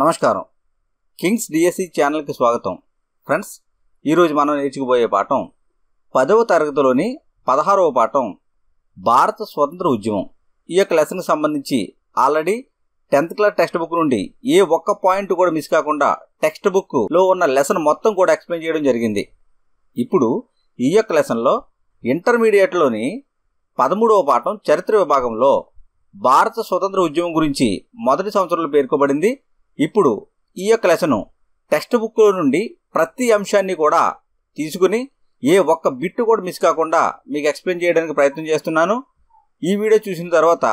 నమస్కారం Kings DSC ఛానల్కి స్వాగతం ఫ్రెండ్స్ ఈరోజు మనం నేర్చుకుపోయే పాఠం పదవ తరగతిలోని పదహారవ పాఠం భారత స్వతంత్ర ఉద్యమం ఈ యొక్క లెసన్కి సంబంధించి already tenth class text book నుండి ఏ ఒక్క పాయింట్ కూడా మిస్ కాకుండా టెక్స్ట్ బుక్లో ఉన్న లెసన్ మొత్తం కూడా ఎక్స్ప్లెయిన్ చేయడం జరిగింది ఇప్పుడు ఈ యొక్క లెసన్లో ఇంటర్మీడియట్లోని పదమూడవ పాఠం చరిత్ర విభాగంలో భారత స్వతంత్ర ఉద్యమం గురించి మొదటి సంవత్సరంలో పేర్కొబడింది ఇప్పుడు ఈ యొక్క లెసను టెక్స్ట్ బుక్ నుండి ప్రతి అంశాన్ని కూడా తీసుకుని ఏ ఒక్క బిట్టు కూడా మిస్ కాకుండా మీకు ఎక్స్ప్లెయిన్ చేయడానికి ప్రయత్నం చేస్తున్నాను ఈ వీడియో చూసిన తర్వాత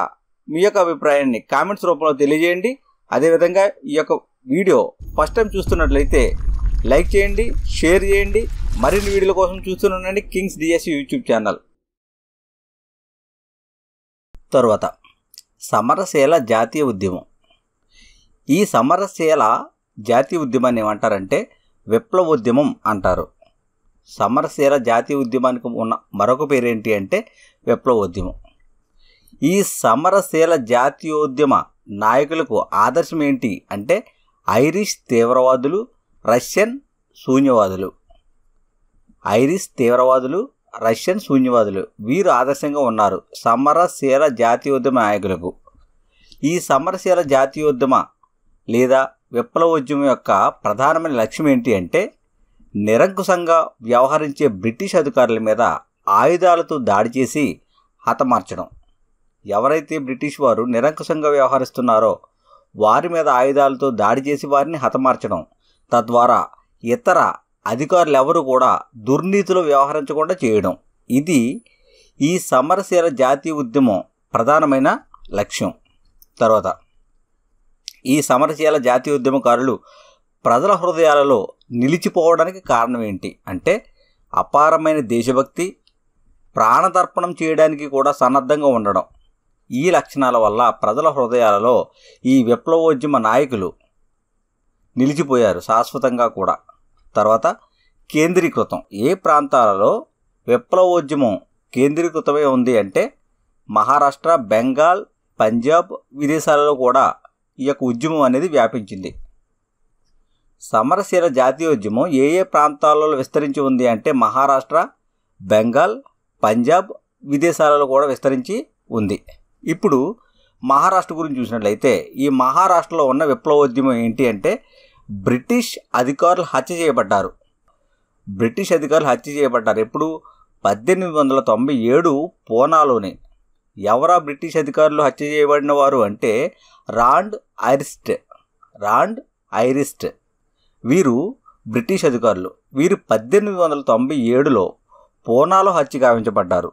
మీ యొక్క అభిప్రాయాన్ని కామెంట్స్ రూపంలో తెలియజేయండి అదేవిధంగా ఈ యొక్క వీడియో ఫస్ట్ టైం చూస్తున్నట్లయితే లైక్ చేయండి షేర్ చేయండి మరిన్ని వీడియోల కోసం చూస్తున్నానండి కింగ్స్ డిఎస్సి యూట్యూబ్ ఛానల్ తర్వాత సమరశీల జాతీయ ఉద్యమం ఈ సమరశీల జాతీయ ఉద్యమాన్ని ఏమంటారంటే విప్లవ ఉద్యమం అంటారు సమరశీల జాతీయ ఉద్యమానికి ఉన్న మరొక పేరేంటి అంటే విప్లవోద్యమం ఈ సమరశీల జాతీయోద్యమ నాయకులకు ఆదర్శం ఏంటి అంటే ఐరిష్ తీవ్రవాదులు రష్యన్ శూన్యవాదులు ఐరిష్ తీవ్రవాదులు రష్యన్ శూన్యవాదులు వీరు ఆదర్శంగా ఉన్నారు సమరశీల జాతీయోద్యమ నాయకులకు ఈ సమరశీల జాతీయోద్యమ లేదా విప్లవ ఉద్యమం యొక్క ప్రధానమైన లక్ష్యం ఏంటి అంటే నిరంకుశంగా వ్యవహరించే బ్రిటిష్ అధికారుల మీద ఆయుధాలతో దాడి చేసి హతమార్చడం ఎవరైతే బ్రిటిష్ వారు నిరంకుశంగా వ్యవహరిస్తున్నారో వారి మీద ఆయుధాలతో దాడి చేసి వారిని హతమార్చడం తద్వారా ఇతర అధికారులు ఎవరు కూడా దుర్నీతిలో వ్యవహరించకుండా చేయడం ఇది ఈ సమరశీల జాతీయ ఉద్యమం ప్రధానమైన లక్ష్యం తర్వాత ఈ సమరశీల ఉద్యమకారులు ప్రజల హృదయాలలో నిలిచిపోవడానికి కారణం ఏంటి అంటే అపారమైన దేశభక్తి ప్రాణతర్పణం చేయడానికి కూడా సన్నద్ధంగా ఉండడం ఈ లక్షణాల వల్ల ప్రజల హృదయాలలో ఈ విప్లవోద్యమ నాయకులు నిలిచిపోయారు శాశ్వతంగా కూడా తర్వాత కేంద్రీకృతం ఏ ప్రాంతాలలో విప్లవోద్యమం కేంద్రీకృతమై ఉంది అంటే మహారాష్ట్ర బెంగాల్ పంజాబ్ విదేశాలలో కూడా ఈ యొక్క ఉద్యమం అనేది వ్యాపించింది సమరశీల జాతీయోద్యమం ఏ ఏ ప్రాంతాలలో విస్తరించి ఉంది అంటే మహారాష్ట్ర బెంగాల్ పంజాబ్ విదేశాలలో కూడా విస్తరించి ఉంది ఇప్పుడు మహారాష్ట్ర గురించి చూసినట్లయితే ఈ మహారాష్ట్రలో ఉన్న విప్లవోద్యమం ఏంటి అంటే బ్రిటిష్ అధికారులు హత్య చేయబడ్డారు బ్రిటిష్ అధికారులు హత్య చేయబడ్డారు ఎప్పుడు పద్దెనిమిది వందల తొంభై ఏడు పూనాలోనే ఎవరా బ్రిటిష్ అధికారులు హత్య చేయబడిన వారు అంటే రాండ్ ఐరిస్ట్ రాండ్ ఐరిస్ట్ వీరు బ్రిటిష్ అధికారులు వీరు పద్దెనిమిది వందల తొంభై ఏడులో పూనాలో హత్య గావించబడ్డారు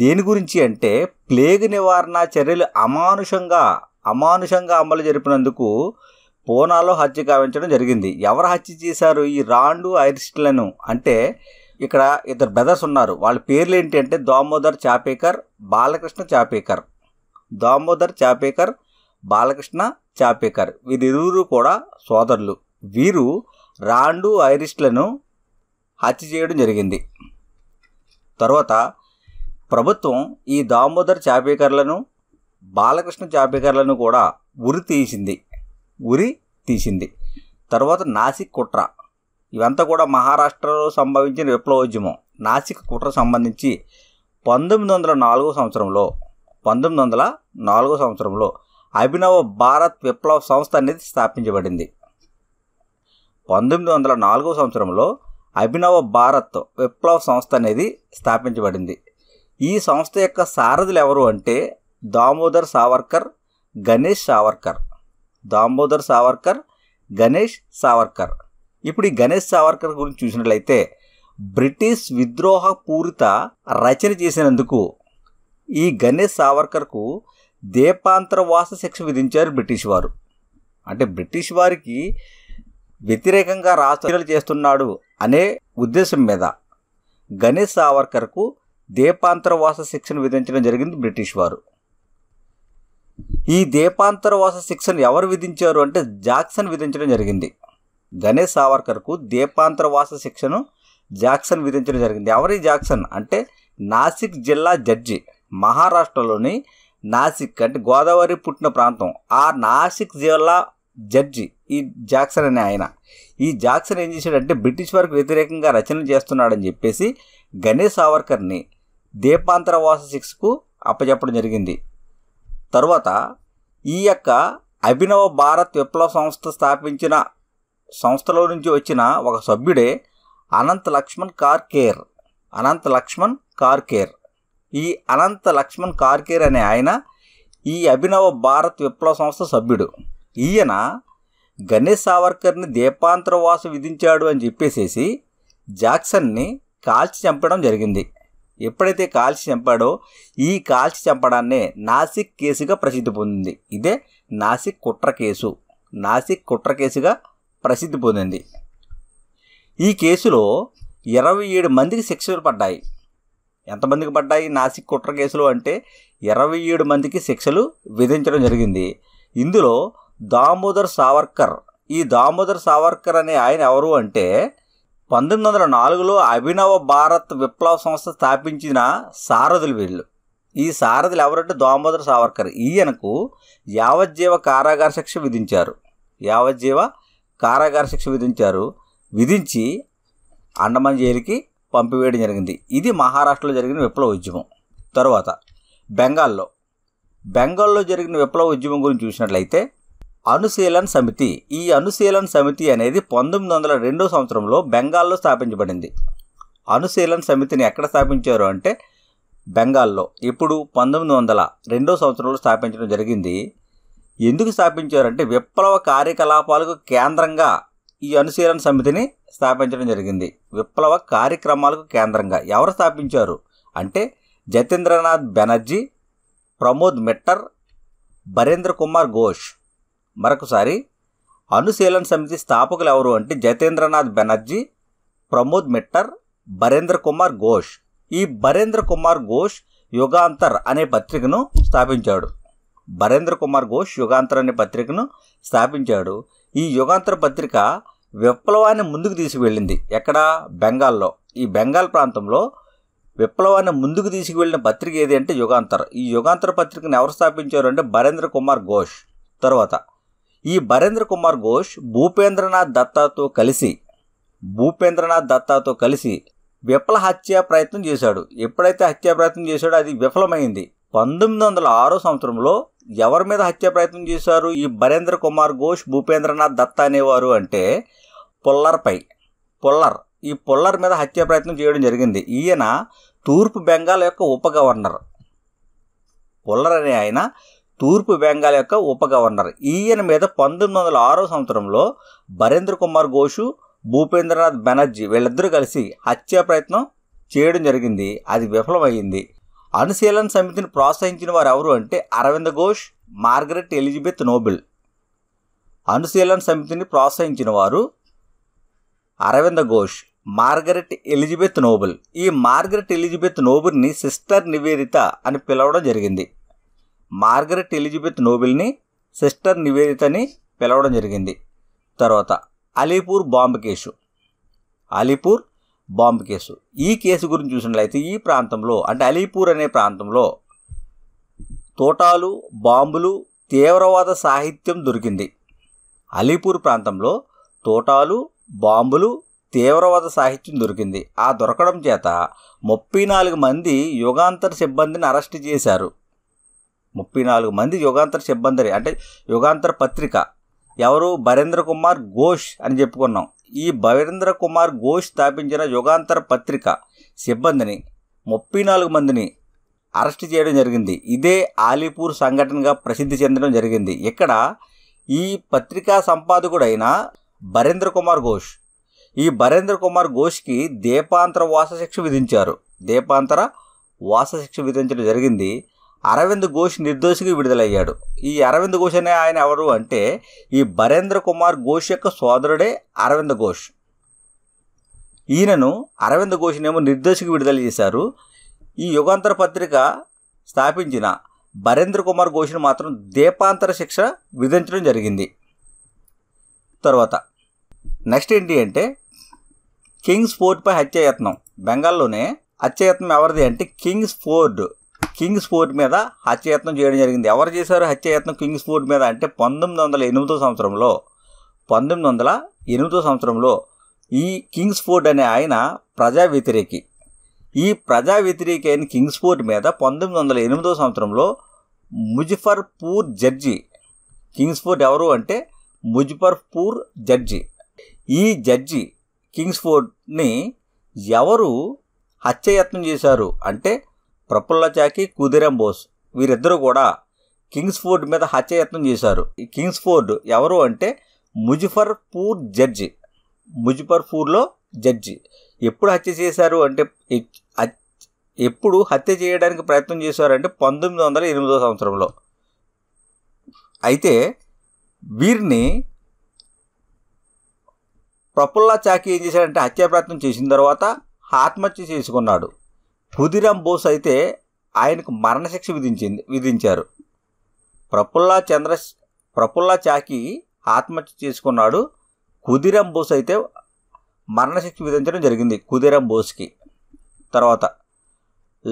దేని గురించి అంటే ప్లేగ్ నివారణ చర్యలు అమానుషంగా అమానుషంగా అమలు జరిపినందుకు పూనాలో హత్య గావించడం జరిగింది ఎవరు హత్య చేశారు ఈ రాండు ఐరిస్ట్లను అంటే ఇక్కడ ఇద్దరు బ్రదర్స్ ఉన్నారు వాళ్ళ పేర్లు ఏంటి అంటే దామోదర్ చాపేకర్ బాలకృష్ణ చాపేకర్ దామోదర్ చాపేకర్ బాలకృష్ణ చాపేకర్ వీరిరువురు కూడా సోదరులు వీరు రాండు ఐరిష్లను హత్య చేయడం జరిగింది తర్వాత ప్రభుత్వం ఈ దామోదర్ చాపేకర్లను బాలకృష్ణ చాపేకర్లను కూడా ఉరి తీసింది ఉరి తీసింది తర్వాత నాసిక్ కుట్ర ఇవంతా కూడా మహారాష్ట్రలో సంభవించిన విప్లవోద్యమం నాసిక్ కుట్ర సంబంధించి పంతొమ్మిది వందల నాలుగో సంవత్సరంలో పంతొమ్మిది వందల నాలుగో సంవత్సరంలో అభినవ భారత్ విప్లవ సంస్థ అనేది స్థాపించబడింది పంతొమ్మిది వందల నాలుగో సంవత్సరంలో అభినవ భారత్ విప్లవ సంస్థ అనేది స్థాపించబడింది ఈ సంస్థ యొక్క సారథులు ఎవరు అంటే దామోదర్ సావర్కర్ గణేష్ సావర్కర్ దామోదర్ సావర్కర్ గణేష్ సావర్కర్ ఇప్పుడు ఈ గణేష్ సావర్కర్ గురించి చూసినట్లయితే బ్రిటిష్ విద్రోహ పూరిత రచన చేసినందుకు ఈ గణేష్ సావర్కర్కు దేపాంతరవాస శిక్ష విధించారు బ్రిటిష్ వారు అంటే బ్రిటిష్ వారికి వ్యతిరేకంగా రాష్ట్రాలు చేస్తున్నాడు అనే ఉద్దేశం మీద గణేష్ సావర్కర్కు దేపాంతరవాస శిక్షను విధించడం జరిగింది బ్రిటిష్ వారు ఈ దేపాంతరవాస శిక్షను ఎవరు విధించారు అంటే జాక్సన్ విధించడం జరిగింది గణేష్ సావర్కర్కు దీపాంతరవాస శిక్షను జాక్సన్ విధించడం జరిగింది ఎవరి జాక్సన్ అంటే నాసిక్ జిల్లా జడ్జి మహారాష్ట్రలోని నాసిక్ అంటే గోదావరి పుట్టిన ప్రాంతం ఆ నాసిక్ జిల్లా జడ్జి ఈ జాక్సన్ అనే ఆయన ఈ జాక్సన్ ఏం చేశాడంటే బ్రిటిష్ వారికి వ్యతిరేకంగా రచనలు చేస్తున్నాడని చెప్పేసి గణేష్ సావర్కర్ని దీపాంతరవాస శిక్షకు అప్పచెప్పడం జరిగింది తరువాత ఈ యొక్క అభినవ భారత్ విప్లవ సంస్థ స్థాపించిన సంస్థలో నుంచి వచ్చిన ఒక సభ్యుడే అనంత లక్ష్మణ్ కార్ కేర్ అనంత లక్ష్మణ్ కార్ కేర్ ఈ అనంత లక్ష్మణ్ కార్ కేర్ అనే ఆయన ఈ అభినవ భారత్ విప్లవ సంస్థ సభ్యుడు ఈయన గణేష్ సావర్కర్ని దీపాంతరవాసం విధించాడు అని చెప్పేసేసి జాక్సన్ని కాల్చి చంపడం జరిగింది ఎప్పుడైతే కాల్చి చంపాడో ఈ కాల్చి చంపడాన్నే నాసిక్ కేసుగా ప్రసిద్ధి పొందింది ఇదే నాసిక్ కుట్ర కేసు నాసిక్ కుట్ర కేసుగా ప్రసిద్ధి పొందింది ఈ కేసులో ఇరవై ఏడు మందికి శిక్షలు పడ్డాయి ఎంతమందికి పడ్డాయి నాసిక్ కుట్ర కేసులు అంటే ఇరవై ఏడు మందికి శిక్షలు విధించడం జరిగింది ఇందులో దామోదర్ సావర్కర్ ఈ దామోదర్ సావర్కర్ అనే ఆయన ఎవరు అంటే పంతొమ్మిది వందల నాలుగులో అభినవ భారత్ విప్లవ సంస్థ స్థాపించిన సారథులు వీళ్ళు ఈ సారథులు ఎవరంటే దామోదర్ సావర్కర్ ఈయనకు యావజ్జీవ కారాగార శిక్ష విధించారు యావజ్జీవ కారాగార శిక్ష విధించారు విధించి అండమాన్ జైలుకి పంపివేయడం జరిగింది ఇది మహారాష్ట్రలో జరిగిన విప్లవ ఉద్యమం తరువాత బెంగాల్లో బెంగాల్లో జరిగిన విప్లవ ఉద్యమం గురించి చూసినట్లయితే అనుశీలన సమితి ఈ అనుశీలన సమితి అనేది పంతొమ్మిది వందల రెండో సంవత్సరంలో బెంగాల్లో స్థాపించబడింది అనుశీలన సమితిని ఎక్కడ స్థాపించారు అంటే బెంగాల్లో ఇప్పుడు పంతొమ్మిది వందల రెండవ సంవత్సరంలో స్థాపించడం జరిగింది ఎందుకు స్థాపించారంటే విప్లవ కార్యకలాపాలకు కేంద్రంగా ఈ అనుశీలన సమితిని స్థాపించడం జరిగింది విప్లవ కార్యక్రమాలకు కేంద్రంగా ఎవరు స్థాపించారు అంటే జతీంద్రనాథ్ బెనర్జీ ప్రమోద్ మిట్టర్ బరేంద్ర కుమార్ ఘోష్ మరొకసారి అనుశీలన సమితి స్థాపకులు ఎవరు అంటే జతేంద్రనాథ్ బెనర్జీ ప్రమోద్ మిట్టర్ బరేంద్ర కుమార్ ఘోష్ ఈ బరేంద్ర కుమార్ ఘోష్ యుగాంతర్ అనే పత్రికను స్థాపించాడు బరేంద్ర కుమార్ ఘోష్ యుగాంతర్ అనే పత్రికను స్థాపించాడు ఈ యుగాంతర పత్రిక విప్లవాన్ని ముందుకు తీసుకువెళ్ళింది ఎక్కడ బెంగాల్లో ఈ బెంగాల్ ప్రాంతంలో విప్లవాన్ని ముందుకు తీసుకువెళ్ళిన పత్రిక ఏది అంటే యుగాంతర్ ఈ యుగాంతర పత్రికను ఎవరు స్థాపించారు అంటే బరేంద్ర కుమార్ ఘోష్ తర్వాత ఈ బరేంద్ర కుమార్ ఘోష్ భూపేంద్రనాథ్ దత్తాతో కలిసి భూపేంద్రనాథ్ దత్తాతో కలిసి విఫల హత్యా ప్రయత్నం చేశాడు ఎప్పుడైతే హత్యా ప్రయత్నం చేశాడో అది విఫలమైంది పంతొమ్మిది వందల ఆరో సంవత్సరంలో ఎవరి మీద హత్య ప్రయత్నం చేశారు ఈ బరేంద్ర కుమార్ ఘోష్ భూపేంద్రనాథ్ దత్త అనేవారు అంటే పొల్లర్పై పొల్లర్ ఈ పొల్లర్ మీద హత్య ప్రయత్నం చేయడం జరిగింది ఈయన తూర్పు బెంగాల్ యొక్క ఉప గవర్నర్ పొల్లర్ అనే ఆయన తూర్పు బెంగాల్ యొక్క ఉప గవర్నర్ ఈయన మీద పంతొమ్మిది వందల ఆరో సంవత్సరంలో బరేంద్ర కుమార్ ఘోషు భూపేంద్రనాథ్ బెనర్జీ వీళ్ళిద్దరూ కలిసి హత్యా ప్రయత్నం చేయడం జరిగింది అది విఫలమయ్యింది అనుశీలన సమితిని ప్రోత్సహించిన వారు ఎవరు అంటే Aurobindo Ghosh Margaret Elizabeth Noble Anushilan సమితిని ప్రోత్సహించిన వారు Aurobindo Ghosh Margaret Elizabeth Noble ఈ మార్గరెట్ ఎలిజబెత్ నోబెల్ని సిస్టర్ నివేదిత అని పిలవడం జరిగింది మార్గరెట్ ఎలిజబెత్ నోబెల్ని సిస్టర్ నివేదితని పిలవడం జరిగింది తర్వాత Alipore case Alipore bomb case ఈ కేసు గురించి చూసినట్లయితే ఈ ప్రాంతంలో అంటే అలీపూర్ అనే ప్రాంతంలో తోటాలు బాంబులు తీవ్రవాద సాహిత్యం దొరికింది అలీపూర్ ప్రాంతంలో తోటాలు బాంబులు తీవ్రవాద సాహిత్యం దొరికింది ఆ దొరకడం చేత ముప్పై నాలుగు మంది యుగాంతర సిబ్బందిని అరెస్ట్ చేశారు ముప్పై నాలుగు మంది యుగాంతర సిబ్బంది అంటే యుగాంతర పత్రిక ఎవరు బరేంద్ర కుమార్ ఘోష్ అని చెప్పుకున్నాం ఈ భవేంద్ర కుమార్ ఘోష్ స్థాపించిన యుగాంతర పత్రిక సిబ్బందిని ముప్పై నాలుగు మందిని అరెస్ట్ చేయడం జరిగింది ఇదే ఆలీపూర్ సంఘటనగా ప్రసిద్ధి చెందడం జరిగింది ఇక్కడ ఈ పత్రికా సంపాదకుడైన బరేంద్ర కుమార్ ఘోష్ ఈ బరేంద్ర కుమార్ ఘోష్కి దీపాంతర వాసశిక్ష విధించారు దీపాంతర వాసశిక్ష విధించడం జరిగింది అరవింద్ ఘోష్ నిర్దోషికి విడుదలయ్యాడు ఈ అరవింద్ ఘోష్ అనే ఆయన ఎవరు అంటే ఈ బరేంద్ర కుమార్ ఘోష్ యొక్క సోదరుడే అరవింద్ ఘోష్ ఈయనను అరవింద్ ఘోష్నేమో నిర్దోషికి విడుదల చేశారు ఈ యుగాంతర పత్రిక స్థాపించిన బరేంద్ర కుమార్ ఘోష్ను మాత్రం దీపాంతర శిక్ష విధించడం జరిగింది తర్వాత నెక్స్ట్ ఏంటి అంటే కింగ్స్ ఫోర్డ్పై హత్యాయత్నం బెంగాల్లోనే హత్యాయత్నం ఎవరిది అంటే కింగ్స్ ఫోర్డ్ కింగ్స్ ఫోర్ట్ మీద హత్యయత్నం చేయడం జరిగింది ఎవరు చేశారు హత్యయత్నం కింగ్స్ ఫోర్ట్ మీద అంటే పంతొమ్మిది వందల ఎనిమిదో సంవత్సరంలో పంతొమ్మిది వందల ఎనిమిదో సంవత్సరంలో ఈ కింగ్స్ ఫోర్ట్ అనే ఆయన ప్రజా వ్యతిరేకి ఈ ప్రజా వ్యతిరేకి అయిన కింగ్స్ ఫోర్ట్ మీద పంతొమ్మిది వందల ఎనిమిదో సంవత్సరంలో ముజఫర్పూర్ జడ్జి కింగ్స్ ఫోర్ట్ ఎవరు అంటే ముజఫర్పూర్ జడ్జి ఈ జడ్జి కింగ్స్ ఫోర్ట్ని ఎవరు హత్యయత్నం చేశారు అంటే ప్రఫుల్ల చాకి కుదిరం బోస్ వీరిద్దరూ కూడా కింగ్స్ ఫోర్డ్ మీద హత్యయత్నం చేశారు ఈ కింగ్స్ ఫోర్డ్ ఎవరు అంటే ముజఫర్పూర్ జడ్జి ముజఫర్పూర్లో జడ్జి ఎప్పుడు హత్య చేశారు అంటే ఎప్పుడు హత్య చేయడానికి ప్రయత్నం చేశారంటే పంతొమ్మిది వందల ఎనిమిదో సంవత్సరంలో అయితే వీరిని ప్రఫుల్లా చాకి ఏం చేశాడంటే హత్యా ప్రయత్నం చేసిన తర్వాత ఆత్మహత్య చేసుకున్నాడు ఖుదిరామ్ బోస్ అయితే ఆయనకు మరణశిక్ష విధించింది విధించారు ప్రఫుల్లా చంద్ర ప్రఫుల్లా చాకి ఆత్మహత్య చేసుకున్నాడు కుదిరం బోస్ అయితే మరణశిక్ష విధించడం జరిగింది కుదిరం బోస్కి తర్వాత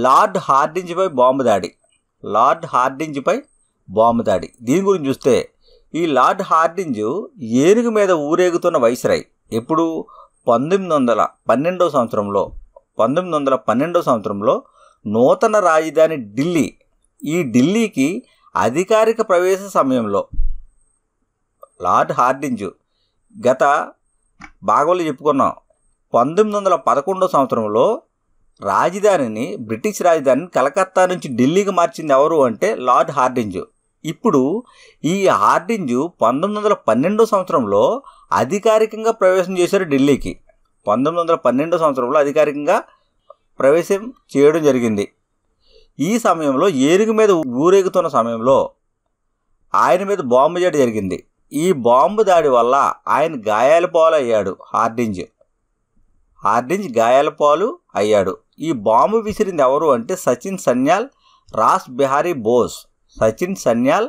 లార్డ్ హార్డింజ్పై బాంబు దాడి లార్డ్ హార్డింజ్పై బాంబు దాడి దీని గురించి చూస్తే ఈ లార్డ్ హార్డింజ్ ఏనుగు మీద ఊరేగుతున్న వైస్రాయ్ ఎప్పుడు పంతొమ్మిది వందల పన్నెండవ సంవత్సరంలో పంతొమ్మిది వందల పన్నెండో సంవత్సరంలో నూతన రాజధాని ఢిల్లీ ఈ ఢిల్లీకి అధికారిక ప్రవేశ సమయంలో లార్డ్ హార్డింజు గత భాగంలో చెప్పుకున్నాం పంతొమ్మిది వందల పదకొండో సంవత్సరంలో రాజధానిని బ్రిటిష్ రాజధానిని కలకత్తా నుంచి ఢిల్లీకి మార్చింది ఎవరు అంటే లార్డ్ హార్డింజు ఇప్పుడు ఈ హార్డింజు పంతొమ్మిది వందల పన్నెండో సంవత్సరంలో అధికారికంగా ప్రవేశం చేశారు ఢిల్లీకి పంతొమ్మిది వందల పన్నెండో సంవత్సరంలో అధికారికంగా ప్రవేశం చేయడం జరిగింది ఈ సమయంలో ఏనుగు మీద ఊరేగుతున్న సమయంలో ఆయన మీద బాంబు దాడి జరిగింది ఈ బాంబు దాడి వల్ల ఆయన గాయాల పాలు అయ్యాడు హార్డింజ్ హార్డింజ్ గాయాల పాలు అయ్యాడు ఈ బాంబు విసిరింది ఎవరు అంటే సచిన్ సన్యాల్ రాస్ బిహారీ బోస్ సచిన్ సన్యాల్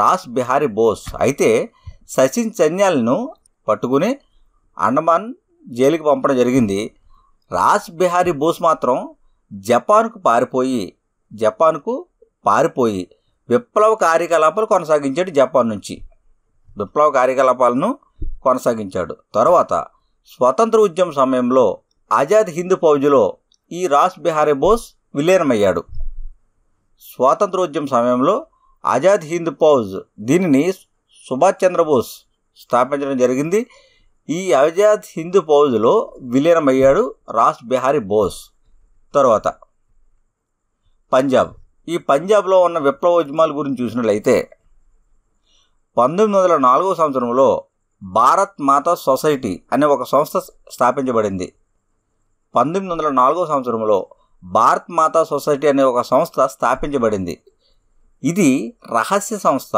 రాస్ బిహారీ బోస్ అయితే సచిన్ సన్యాల్ను పట్టుకుని అండమాన్ జైలుకి పంపడం జరిగింది రాజ్ బిహారీ బోస్ మాత్రం జపాన్కు పారిపోయి జపాన్కు పారిపోయి విప్లవ కార్యకలాపాలు కొనసాగించాడు జపాన్ నుంచి విప్లవ కార్యకలాపాలను కొనసాగించాడు తర్వాత స్వతంత్ర ఉద్యమ సమయంలో ఆజాద్ హింద్ ఫౌజ్లో ఈ రాస్ బిహారీ బోస్ విలీనమయ్యాడు స్వాతంత్రోద్యమ సమయంలో ఆజాద్ హింద్ ఫౌజ్ దీనిని సుభాష్ చంద్రబోస్ స్థాపించడం జరిగింది ఈ అవిజాత్ హిందూ ఫౌజ్లో విలీనమయ్యాడు రాస్ బిహారీ బోస్ తర్వాత పంజాబ్ ఈ పంజాబ్లో ఉన్న విప్లవ ఉద్యమాల గురించి చూసినట్లయితే పంతొమ్మిది వందల నాలుగో సంవత్సరంలో భారత్ మాతా సొసైటీ అనే ఒక సంస్థ స్థాపించబడింది పంతొమ్మిది వందల నాలుగో సంవత్సరంలో భారత్ మాతా సొసైటీ అనే ఒక సంస్థ స్థాపించబడింది ఇది రహస్య సంస్థ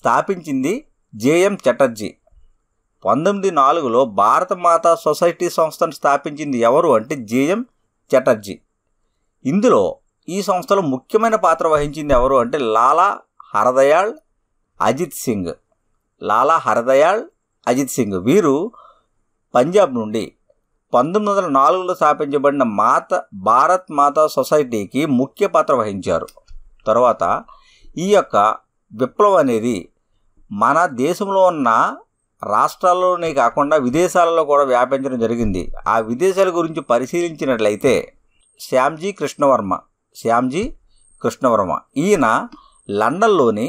స్థాపించింది జేఎం చటర్జీ పంతొమ్మిది నాలుగులో భారత మాతా సొసైటీ సంస్థను స్థాపించింది ఎవరు అంటే జేఎం చటర్జీ ఇందులో ఈ సంస్థలో ముఖ్యమైన పాత్ర వహించింది ఎవరు అంటే లాలా హరదయాళ్ అజిత్ సింగ్ లాలా హరదయాళ్ అజిత్ సింగ్ వీరు పంజాబ్ నుండి పంతొమ్మిది వందల నాలుగులో స్థాపించబడిన మాత భారత్ మాతా సొసైటీకి ముఖ్య పాత్ర వహించారు తర్వాత ఈ యొక్క విప్లవం అనేది మన దేశంలో ఉన్న రాష్ట్రాల్లోనే కాకుండా విదేశాలలో కూడా వ్యాపించడం జరిగింది ఆ విదేశాల గురించి పరిశీలించినట్లయితే శ్యామ్జీ కృష్ణవర్మ శ్యామ్జీ కృష్ణవర్మ ఈయన లండన్లోని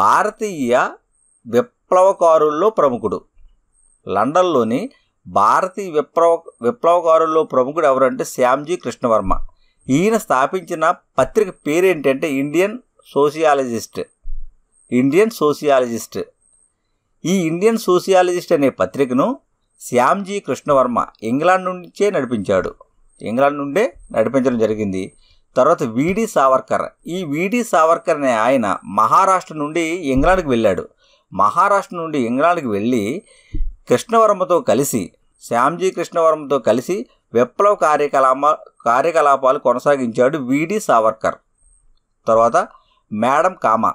భారతీయ విప్లవకారుల్లో ప్రముఖుడు లండన్లోని భారతీయ విప్లవ విప్లవకారుల్లో ప్రముఖుడు ఎవరంటే శ్యామ్జీ కృష్ణవర్మ ఈయన స్థాపించిన పత్రిక పేరేంటంటే ఇండియన్ సోషియాలజిస్ట్ ఇండియన్ సోషియాలజిస్ట్ ఈ ఇండియన్ సోషియాలజిస్ట్ అనే పత్రికను శ్యామ్జీ కృష్ణవర్మ ఇంగ్లాండ్ నుంచే నడిపించాడు ఇంగ్లాండ్ నుండే నడిపించడం జరిగింది తర్వాత వీడి సావర్కర్ ఈ వీడి సావర్కర్ అనే ఆయన మహారాష్ట్ర నుండి ఇంగ్లాండ్కి వెళ్ళాడు మహారాష్ట్ర నుండి ఇంగ్లాండ్కి వెళ్ళి కృష్ణవర్మతో కలిసి శ్యామ్జీ కృష్ణవర్మతో కలిసి విప్లవ కార్యకలాప కార్యకలాపాలు కొనసాగించాడు వీడి సావర్కర్ తర్వాత మేడం కామా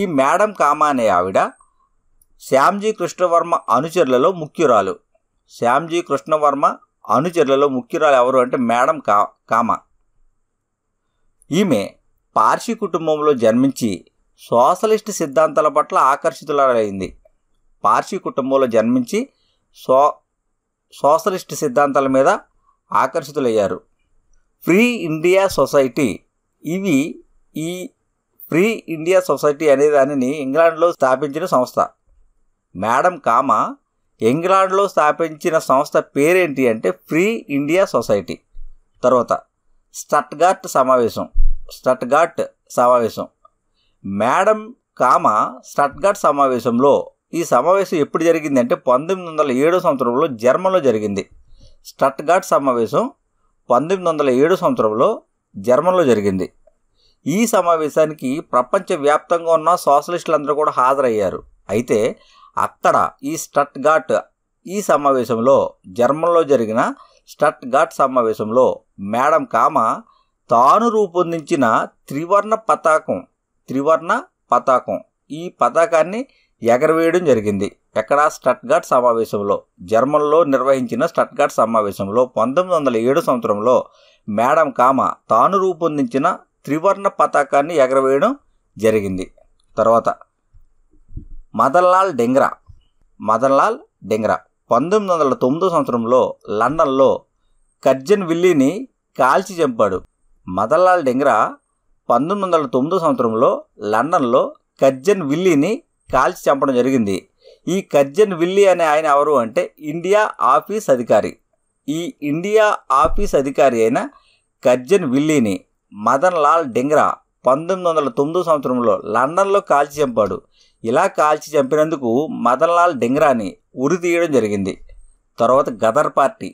ఈ మేడం కామా అనే ఆవిడ శ్యామ్జీ కృష్ణవర్మ అనుచరులలో ముఖ్యురాలు శ్యామ్జీ కృష్ణవర్మ అనుచరులలో ముఖ్యురాలు ఎవరు అంటే మేడం కా కామ ఈమె పార్షి కుటుంబంలో జన్మించి సోషలిస్ట్ సిద్ధాంతాల పట్ల ఆకర్షితులైంది పార్షి కుటుంబంలో జన్మించి సో సోషలిస్ట్ సిద్ధాంతాల మీద ఆకర్షితులయ్యారు ఫ్రీ ఇండియా సొసైటీ ఇవి ఈ ఫ్రీ ఇండియా సొసైటీ అనే దానిని ఇంగ్లాండ్లో స్థాపించిన సంస్థ మేడం కామ ఇంగ్లాండ్లో స్థాపించిన సంస్థ పేరేంటి అంటే ఫ్రీ ఇండియా సొసైటీ తర్వాత స్టట్గార్ట్ సమావేశం స్టట్గార్ట్ సమావేశం మేడం కామ స్టట్గార్ట్ సమావేశంలో ఈ సమావేశం ఎప్పుడు జరిగింది అంటే పంతొమ్మిది వందల ఏడో సంవత్సరంలో జర్మన్లో జరిగింది స్టట్గార్ట్ సమావేశం పంతొమ్మిది వందల ఏడో సంవత్సరంలో జర్మన్లో జరిగింది ఈ సమావేశానికి ప్రపంచవ్యాప్తంగా ఉన్న సోషలిస్టులందరూ కూడా హాజరయ్యారు అయితే అక్కడ ఈ స్టట్గాట్ ఈ సమావేశంలో జర్మన్లో జరిగిన స్టట్గాట్ సమావేశంలో మేడం కామ తాను రూపొందించిన త్రివర్ణ పతాకం త్రివర్ణ పతాకం ఈ పతాకాన్ని ఎగరవేయడం జరిగింది ఎక్కడ స్టట్గాట్ సమావేశంలో జర్మన్లో నిర్వహించిన స్టట్గాట్ సమావేశంలో పంతొమ్మిది వందల ఏడు సంవత్సరంలో మేడం కామ తాను రూపొందించిన త్రివర్ణ పతాకాన్ని ఎగరవేయడం జరిగింది తర్వాత మదన్లాల్ డెంగ్రా మదన్లాల్ డెంగ్రా పంతొమ్మిది వందల తొమ్మిదో సంవత్సరంలో లండన్లో కర్జన్ విల్లీని కాల్చి చంపాడు మదన్లాల్ డెంగ్రా పంతొమ్మిది వందల తొమ్మిదో సంవత్సరంలో లండన్లో కర్జన్ విల్లీని కాల్చి చంపడం జరిగింది ఈ కర్జన్ విల్లీ అనే ఆయన ఎవరు అంటే ఇండియా ఆఫీస్ అధికారి ఈ ఇండియా ఆఫీస్ అధికారి అయిన కర్జన్ విల్లీని మదన్ లాల్ డెంగ్రా పంతొమ్మిది వందల తొమ్మిదో సంవత్సరంలో లండన్లో కాల్చి చంపాడు ఇలా కాల్చి చంపినందుకు మదన్లాల్ డింగ్రాని ఉరి తీయడం జరిగింది తర్వాత గదర్ పార్టీ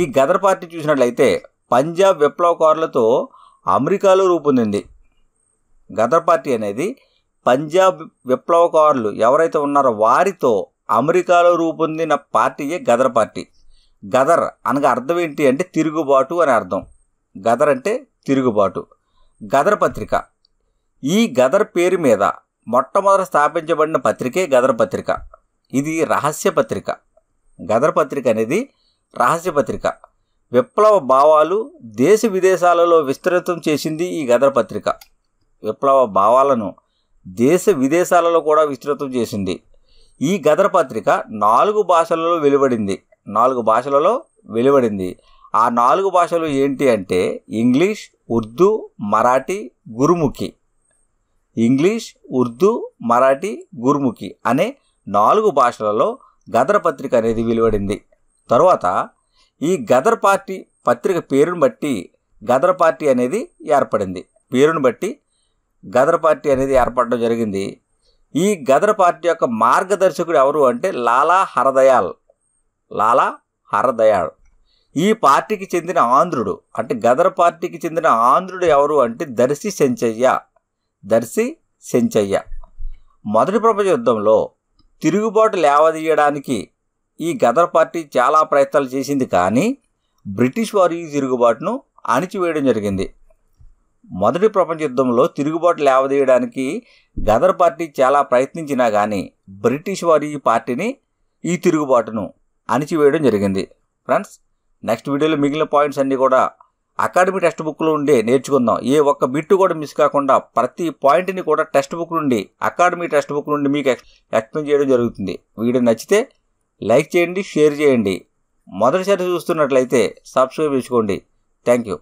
ఈ గదర్ పార్టీ చూసినట్లయితే పంజాబ్ విప్లవకారులతో అమెరికాలో రూపొందింది గదర్ పార్టీ అనేది పంజాబ్ విప్లవకారులు ఎవరైతే ఉన్నారో వారితో అమెరికాలో రూపొందిన పార్టీయే గదర్ పార్టీ గదర్ అనగా అర్థం ఏంటి అంటే తిరుగుబాటు అని అర్థం గదర్ అంటే తిరుగుబాటు గదర్ పత్రిక ఈ గదర్ పేరు మీద మొట్టమొదట స్థాపించబడిన పత్రికే గదర పత్రిక ఇది రహస్య పత్రిక గదర పత్రిక అనేది రహస్య పత్రిక విప్లవ భావాలు దేశ విదేశాలలో విస్తృతం చేసింది ఈ గదర పత్రిక విప్లవ భావాలను దేశ విదేశాలలో కూడా విస్తృతం చేసింది ఈ గదర పత్రిక నాలుగు భాషలలో వెలువడింది నాలుగు భాషలలో వెలువడింది ఆ నాలుగు భాషలు ఏంటి అంటే ఇంగ్లీష్ ఉర్దూ మరాఠీ గురుముఖి ఇంగ్లీష్ ఉర్దూ మరాఠీ గుర్ముఖి అనే నాలుగు భాషలలో గదర్ పత్రిక అనేది వెలువడింది తరువాత ఈ గదర్ పార్టీ పత్రిక పేరును బట్టి గదర్ పార్టీ అనేది ఏర్పడింది పేరును బట్టి గదర్ పార్టీ అనేది ఏర్పడడం జరిగింది ఈ గదర్ పార్టీ యొక్క మార్గదర్శకుడు ఎవరు అంటే లాలా హరదయాల్ లాలా హరదయాల్ ఈ పార్టీకి చెందిన ఆంధ్రుడు అంటే గదర్ పార్టీకి చెందిన ఆంధ్రుడు ఎవరు అంటే దర్శి సెంచయ్య దర్శి సెంచయ్య మొదటి ప్రపంచ యుద్ధంలో తిరుగుబాటు లేవదీయడానికి ఈ గదర్ పార్టీ చాలా ప్రయత్నాలు చేసింది కానీ బ్రిటిష్ వారు ఈ తిరుగుబాటును అణిచివేయడం జరిగింది మొదటి ప్రపంచ యుద్ధంలో తిరుగుబాటు లేవదీయడానికి గదర్ పార్టీ చాలా ప్రయత్నించినా కానీ బ్రిటిష్ వారు ఈ పార్టీని ఈ తిరుగుబాటును అణిచివేయడం జరిగింది ఫ్రెండ్స్ నెక్స్ట్ వీడియోలో మిగిలిన పాయింట్స్ అన్నీ కూడా అకాడమీ టెక్స్ట్ బుక్లో ఉండే నేర్చుకుందాం ఏ ఒక్క బిట్టు కూడా మిస్ కాకుండా ప్రతి పాయింట్ని కూడా టెక్స్ట్ బుక్ నుండి అకాడమీ టెక్స్ట్ బుక్ నుండి మీకు ఎక్స్ప్లెయిన్ చేయడం జరుగుతుంది వీడియో నచ్చితే లైక్ చేయండి షేర్ చేయండి మొదటిసారి చూస్తున్నట్లయితే సబ్స్క్రైబ్ చేసుకోండి థ్యాంక్ యూ